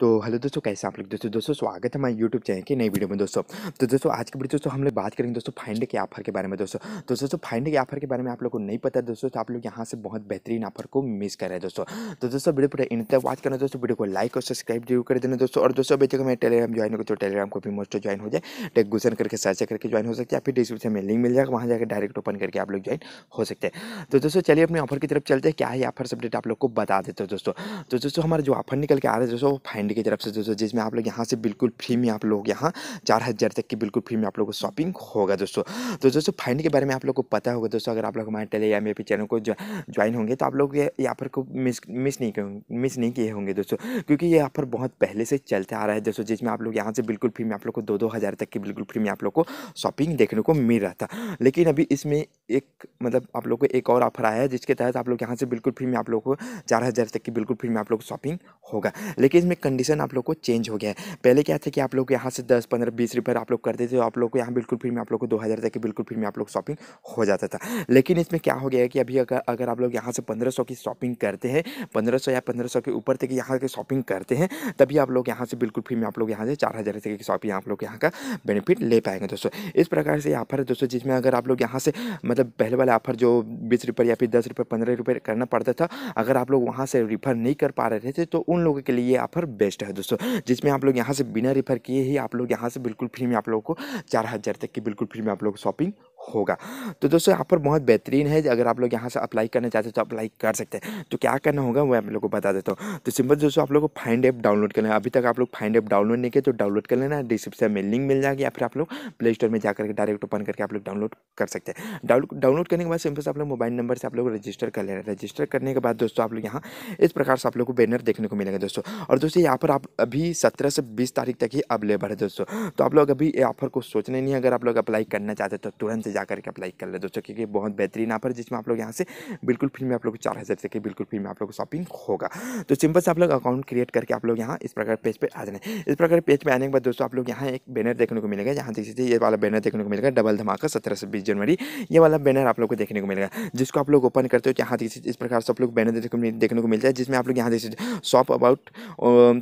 तो हेलो दोस्तों कैसे आप लोग दोस्तों दोस्तों स्वागत है हमारे यूट्यूब चैनल के नई वीडियो में दोस्तों तो दोस्तों आज की वीडियो दोस्तों हम लोग बात करेंगे दोस्तों फाइंड के ऑफर के बारे में दोस्तों तो दोस्तों फाइंड के ऑफर के बारे में आप लोग को नहीं पता दोस्तों तो आप लोग यहाँ से बहुत बेहतरीन ऑफर को मिस कर रहे हैं दोस्तों तो दोस्तों वीडियो पूरा इन तक वॉच करना दोस्तों वीडियो को लाइक और सब्सक्राइब जरूर कर देना दोस्तों और दोस्तों अभी तक हमें टेलीग्राम ज्वाइन हो तो टेलीग्राम को भी मोस्ट ज्वाइन हो जाए टेगूसन करके सर्च करके ज्वाइन हो सकते हैं फिर डिस्क्रिप्शन में लिंक मिल जाएगा वहाँ जाकर डायरेक्ट ओपन करके आप लोग ज्वाइन हो सकते हैं तो दोस्तों चलिए अपने ऑफर की तरफ चलते हैं क्या है ऑफर डेट आप लोग को बता देते हो दोस्तों तो दोस्तों हमारा जो ऑफर निकल के आ रहा है दोस्तों फाइंड मंडी की तरफ से दोस्तों जिसमें आप लोग यहाँ से बिल्कुल फ्री में आप लोग यहाँ चार हज़ार तक की बिल्कुल फ्री में आप लोग को शॉपिंग होगा दोस्तों तो दोस्तों फाइंड के बारे में आप लोग को पता होगा दोस्तों अगर आप लोग हमारे टेलीग्राम या फिर चैनल को ज्वाइन होंगे तो आप लोग ये पर को मिस मिस नहीं मिस नहीं किए होंगे दोस्तों क्योंकि ये यहाँ पर बहुत पहले से चलते आ रहा है दोस्तों जिसमें आप लोग यहाँ से बिल्कुल फ्री में आप लोग को दो दो हज़ार तक की बिल्कुल फ्री में आप लोग को शॉपिंग देखने को मिल रहा था लेकिन अभी इसमें एक मतलब आप लोग को एक और ऑफर आया है जिसके तहत आप लोग यहाँ से बिल्कुल फ्री में आप लोग को चार हज़ार तक की बिल्कुल फ्री में आप लोग को शॉपिंग होगा लेकिन इसमें कंडीशन आप लोग को चेंज हो गया है पहले क्या था कि आप लोग यहाँ से दस पंद्रह बीस रुपये आप लोग करते थे तो आप लोग को यहाँ बिल्कुल फ्री में आप लोग को दो हज़ार तक बिल्कुल फ्री में आप लोग शॉपिंग हो जाता था लेकिन इसमें क्या हो गया है कि अभी अगर अगर आप लोग यहाँ से पंद्रह की शॉपिंग करते हैं पंद्रह या पंद्रह के ऊपर तक यहाँ की शॉपिंग करते हैं तभी आप लोग यहाँ से बिल्कुल फ्री में आप लोग यहाँ से चार हज़ार तक की शॉपिंग आप लोग यहाँ का बेनिफिट ले पाएंगे दोस्तों इस प्रकार से ऑफर है दोस्तों जिसमें अगर आप लोग यहाँ से मतलब पहले वाले ऑफर जो बीस या फिर दस रुपये करना पड़ता था अगर आप लोग वहाँ से रिफ़र नहीं कर पा रहे थे तो उन लोगों के लिए ये ऑफर बेस्ट है दोस्तों जिसमें आप लोग यहाँ से बिना रेफर किए ही आप लोग यहाँ से बिल्कुल फ्री में आप लोगों को चार हज़ार तक की बिल्कुल फ्री में आप लोग शॉपिंग होगा तो दोस्तों यहाँ पर बहुत बेहतरीन है अगर आप लोग यहाँ से अप्लाई करना चाहते हैं तो अप्लाई कर सकते हैं तो क्या करना होगा वो आप लोग को बता देता हूँ तो सिंपल दोस्तों आप लोग को फाइंड ऐप डाउनलोड करना है अभी तक आप लोग फाइंड ऐप डाउनलोड नहीं किया तो डाउनलोड कर लेना डिस्क्रिप्शन में लिंक मिल जाएगी या फिर आप लोग प्ले स्टोर में जाकर के डायरेक्ट ओपन करके आप लोग डाउनलोड कर सकते हैं डाउनलोड करने के बाद सिंपल से आप लोग मोबाइल नंबर से आप लोग रजिस्टर कर लेना रजिस्टर करने के बाद दोस्तों आप लोग यहाँ इस प्रकार से आप लोग को बैनर देखने को मिलेगा दोस्तों और दोस्तों यहाँ पर आप अभी सत्रह से बीस तारीख तक ही अवेलेबल है दोस्तों तो आप लोग अभी ऑफर को सोचने नहीं अगर आप लोग अप्लाई करना चाहते तो तुरंत से जा करके अप्लाई कर ले दोस्तों क्योंकि बहुत बेहतरीन ऐप जिसमें आप लोग यहाँ से बिल्कुल फ्री में आप लोग को चार हज़ार से बिल्कुल फ्री में आप लोग को शॉपिंग होगा तो सिंपल से आप लोग अकाउंट क्रिएट करके आप लोग यहाँ इस प्रकार पेज पर आ जाए इस प्रकार पेज पर आने के बाद दोस्तों आप लोग यहाँ एक बैनर देखने को मिलेगा यहाँ देखिए ये वाला बैनर देखने को मिलेगा डबल धमाका सत्रह से बीस जनवरी ये वाला बैनर आप लोग को देखने को मिलेगा जिसको आप लोग ओपन करते हो यहाँ देखिए इस प्रकार से आप लोग बैनर देखने को मिलता है जिसमें आप लोग यहाँ देखिए शॉप अबाउट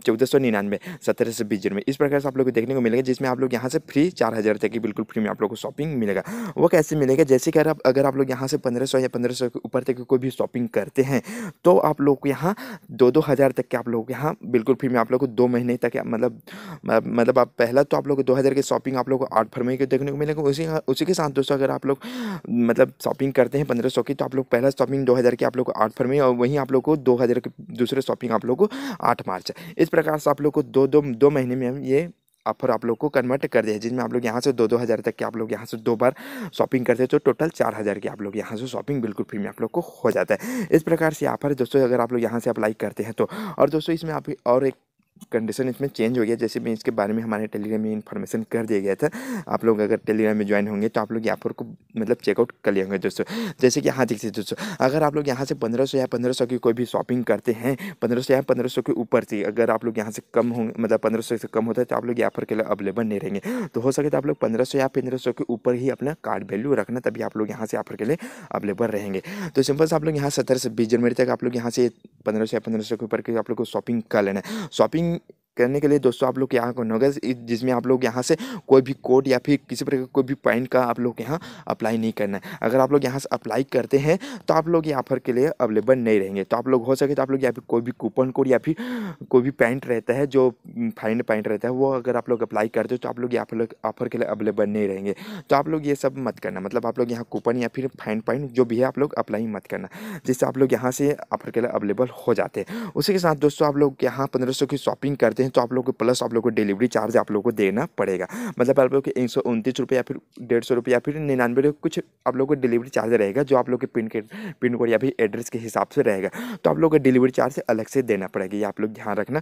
चौदह सौ निन्यानवे सत्रह से बीस जनवरी इस प्रकार से आप लोग को देखने को मिलेगा जिसमें आप लोग यहाँ से फ्री चार हज़ार तक की बिल्कुल फ्री में आप लोग को शॉपिंग मिलेगा वो कैसे मिलेगा जैसे कि आप अगर आप लोग यहाँ से पंद्रह सौ या पंद्रह सौ के ऊपर तक कोई भी शॉपिंग करते हैं तो आप लोग को यहाँ दो दो हज़ार तक के आप लोग यहाँ बिल्कुल फ्री में आप लोग को दो महीने तक मतलब मतलब आप पहला तो आप लोग को दो हज़ार की शॉपिंग आप लोग को आठ फरवरी को देखने को मिलेगा उसी उसी के साथ दोस्तों अगर आप लोग मतलब शॉपिंग करते हैं पंद्रह सौ की तो आप लोग पहला शॉपिंग दो हज़ार की आप लोग को आठ फरवरी और वहीं आप लोग को दो हज़ार की दूसरे शॉपिंग आप लोग को आठ मार्च इस प्रकार से आप लोग को दो दो दो महीने में हम ये ऑफर आप लोग को कन्वर्ट कर दिया जिसमें आप लोग यहाँ से दो दो हज़ार तक के आप लोग यहाँ से दो बार शॉपिंग करते हैं तो टोटल चार हज़ार की आप लोग यहाँ से शॉपिंग बिल्कुल फ्री में आप लोग को हो जाता है इस प्रकार से ऑफर दोस्तों अगर आप लोग यहाँ से अप्लाई करते हैं तो और दोस्तों इसमें आप और एक कंडीशन इसमें चेंज हो गया जैसे मैं इसके बारे में हमारे टेलीग्राम में इन्फॉर्मेशन कर दिया गया था आप लोग अगर टेलीग्राम में ज्वाइन होंगे तो आप लोग यहाँ पर को मतलब चेकआउट कर लिए होंगे दोस्तों जैसे कि यहाँ देखिए दोस्तों अगर आप लोग यहाँ से पंद्रह सौ या पंद्रह सौ की कोई भी शॉपिंग करते हैं पंद्रह सौ या पंद्रह सौ के ऊपर से अगर आप लोग यहाँ से कम होंगे मतलब पंद्रह सौ से कम होता है तो आप लोग यहाँ पर के लिए अवेलेबल नहीं रहेंगे तो हो सके तो आप लोग पंद्रह सौ या पंद्रह सौ के ऊपर ही अपना कार्ड वैल्यू रखना तभी आप लोग यहाँ से यहाँ पर के लिए अवेलेबल रहेंगे तो सिंपल से आप लोग यहाँ सत्रह से बीस जनवरी तक आप लोग यहाँ से पंद्रह सौ या पंद्रह सौ के ऊपर की आप लोग को शॉपिंग कर लेना है शॉपिंग करने के लिए दोस्तों आप लोग यहाँ को नगर जिसमें आप लोग यहाँ से कोई भी कोड या फिर किसी प्रकार कोई भी पॉइंट का आप लोग यहाँ अप्लाई नहीं करना है अगर आप लोग यहाँ से अप्लाई करते हैं तो आप लोग ये ऑफर के लिए अवेलेबल नहीं रहेंगे तो आप लोग हो सके तो आप लोग यहाँ पर कोई भी कूपन कोड या फिर कोई भी पैंट रहता है जो फाइंड पैंट रहता है वो अगर आप लोग अप्लाई करते हो तो आप लोग यहाँ ऑफर के लिए अवेलेबल नहीं रहेंगे तो आप लोग ये सब मत करना मतलब आप लोग यहाँ कूपन या फिर फाइंड पॉइंट जो भी है आप लोग अप्लाई मत करना जिससे आप लोग यहाँ से ऑफर के लिए अवेलेबल हो जाते हैं उसी के साथ दोस्तों आप लोग यहाँ पंद्रह की शॉपिंग करते हैं तो आप लोग को प्लस आप लोग को डिलीवरी चार्ज आप लोग को देना पड़ेगा मतलब आप लोग एक सौ उनतीस रुपये या फिर डेढ़ सौ रुपये या फिर निन्यानवे रुपये कुछ आप लोग को डिलीवरी चार्ज रहेगा जो आप लोग के पिन के पिन कोड या फिर एड्रेस के हिसाब से रहेगा तो आप लोग को डिलीवरी चार्ज अलग से देना पड़ेगा ये आप लोग ध्यान रखना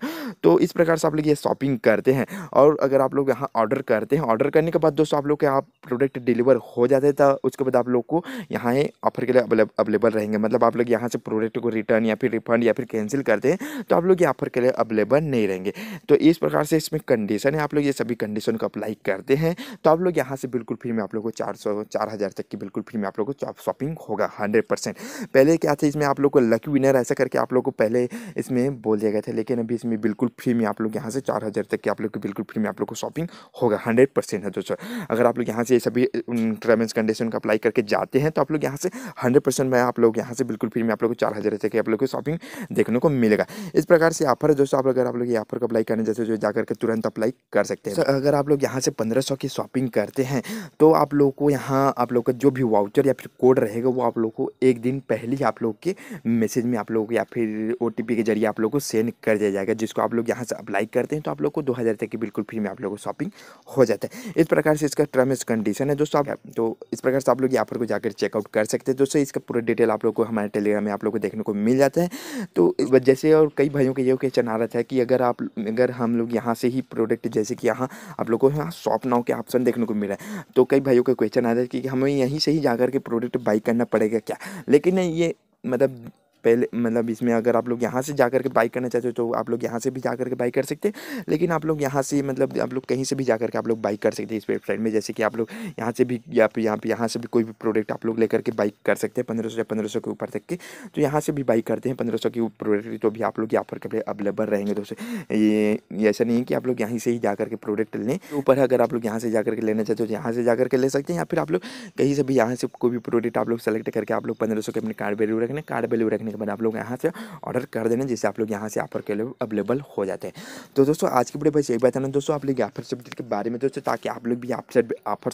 तो इस प्रकार से आप लोग ये शॉपिंग करते हैं और अगर आप लोग यहाँ ऑर्डर करते हैं ऑर्डर करने के बाद दोस्तों आप लोग के यहाँ प्रोडक्ट डिलीवर हो जाते हैं तो उसके बाद आप लोग को यहाँ ऑफर के लिए अवेलेबल रहेंगे मतलब आप लोग यहाँ से प्रोडक्ट को रिटर्न या फिर रिफंड या फिर कैंसिल करते हैं तो आप लोग यहाँ ऑफर के लिए अवेलेबल नहीं रहेंगे तो इस प्रकार से इसमें कंडीशन है आप लोग ये सभी कंडीशन को अप्लाई करते हैं तो आप लोग यहाँ से बिल्कुल फ्री में आप लोग को चार सौ चार हज़ार तक की बिल्कुल फ्री में आप लोग को शॉपिंग होगा हंड्रेड परसेंट पहले क्या था इसमें आप लोग को लकी विनर ऐसा करके आप लोग को पहले इसमें बोल दिया गया था लेकिन अभी इसमें बिल्कुल फ्री में आप लोग यहाँ से चार हज़ार तक की आप लोग की बिल्कुल फ्री में आप लोग को शॉपिंग होगा हंड्रेड परसेंट है दोस्तों अगर आप लोग यहाँ से सभी ट्रेवल्स कंडीशन का अप्लाई करके जाते हैं तो आप लोग यहाँ से हंड्रेड परसेंट में आप लोग यहाँ से बिल्कुल फ्री में आप लोग को चार हज़ार तक की आप लोग को शॉपिंग देखने को मिलेगा इस प्रकार से ऑफर है दोस्तों आप अगर आप लोग ये ऑफर को अप्लाई अप्लाई करने जैसे जो जाकर के तुरंत अप्लाई कर सकते हैं सर अगर आप लोग यहाँ से पंद्रह सौ की शॉपिंग करते हैं तो आप लोग को यहाँ आप लोग का जो भी वाउचर या फिर कोड रहेगा वो आप लोग को एक दिन पहले ही आप लोग के मैसेज में आप लोग या फिर ओ के जरिए आप लोग को सेंड कर दिया जाएगा जिसको आप लोग यहाँ से अप्लाई करते हैं तो आप लोग को दो हज़ार तक की बिल्कुल फ्री में आप लोग को शॉपिंग हो जाता है इस प्रकार से इसका टर्म कंडीशन है दोस्तों आप तो इस प्रकार से आप लोग यहाँ पर को जाकर चेकआउट कर सकते हैं दोस्तों इसका पूरा डिटेल आप लोग को हमारे टेलीग्राम में आप लोग को देखने को मिल जाता है तो जैसे और कई भाइयों का ये क्वेश्चन आ रहा था कि अगर आप अगर हम लोग यहाँ से ही प्रोडक्ट जैसे कि यहाँ आप लोगों को यहाँ शॉप नाव के ऑप्शन देखने को मिला है तो कई भाइयों का क्वेश्चन आ जाए है कि हमें यहीं से ही जाकर के प्रोडक्ट बाई करना पड़ेगा क्या लेकिन ये मतलब पहले मतलब इसमें अगर आप लोग यहाँ से जा करके बाई करना चाहते हो तो आप लोग यहाँ से भी जा करके बाई कर सकते हैं लेकिन आप लोग यहाँ से मतलब आप लोग कहीं से भी जा करके आप लोग बाइक कर सकते हैं इस वेबसाइट में जैसे कि आप लोग यहाँ से भी या फिर यहाँ पर यहाँ से भी कोई भी प्रोडक्ट आप लोग लेकर के बाइक कर सकते हैं पंद्रह सौ या पंद्रह सौ के ऊपर तक के तो यहाँ से भी बाइक करते हैं पंद्रह सौ के प्रोडक्ट तो भी आप लोग यहाँ पर अवेलेबल रहेंगे दोस्तों ये ऐसा नहीं है कि आप लोग यहीं से ही जा करके प्रोडक्ट लें ऊपर अगर आप लोग यहाँ से जा करके लेना चाहते हो तो यहाँ से जा करके ले सकते हैं या फिर आप लोग कहीं से भी यहाँ से कोई भी प्रोडक्ट आप लोग सेलेक्ट करके आप लोग पंद्रह सौ के अपने कार्ड वैल्यू रखने कार्ड वैल्यू रखने तो बाद आप लोग यहाँ से ऑर्डर कर देना जिससे आप लोग यहाँ से ऑफर के लिए अवेलेबल हो जाते हैं तो दोस्तों आज की वीडियो बस यही बताना दोस्तों आप लोग ऑफर अपडेट के बारे में दोस्तों ताकि आप लोग भी ऑफर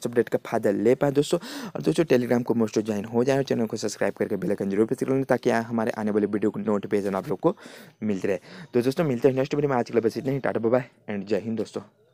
अपडेट का फायदा ले पाए दोस्तों और दोस्तों टेलीग्राम को मोस्ट ज्वाइन हो जाए चैनल को सब्सक्राइब करके बेलकन जरूर प्रेस कर लेंगे ताकि हमारे आने वाले वीडियो को नोटिफिकेशन आप लोग को मिलते रहे तो दोस्तों मिलते हैं नेक्स्ट वीडियो में आज के लिए बस इतना ही टाटा बाय एंड जय हिंद दोस्तों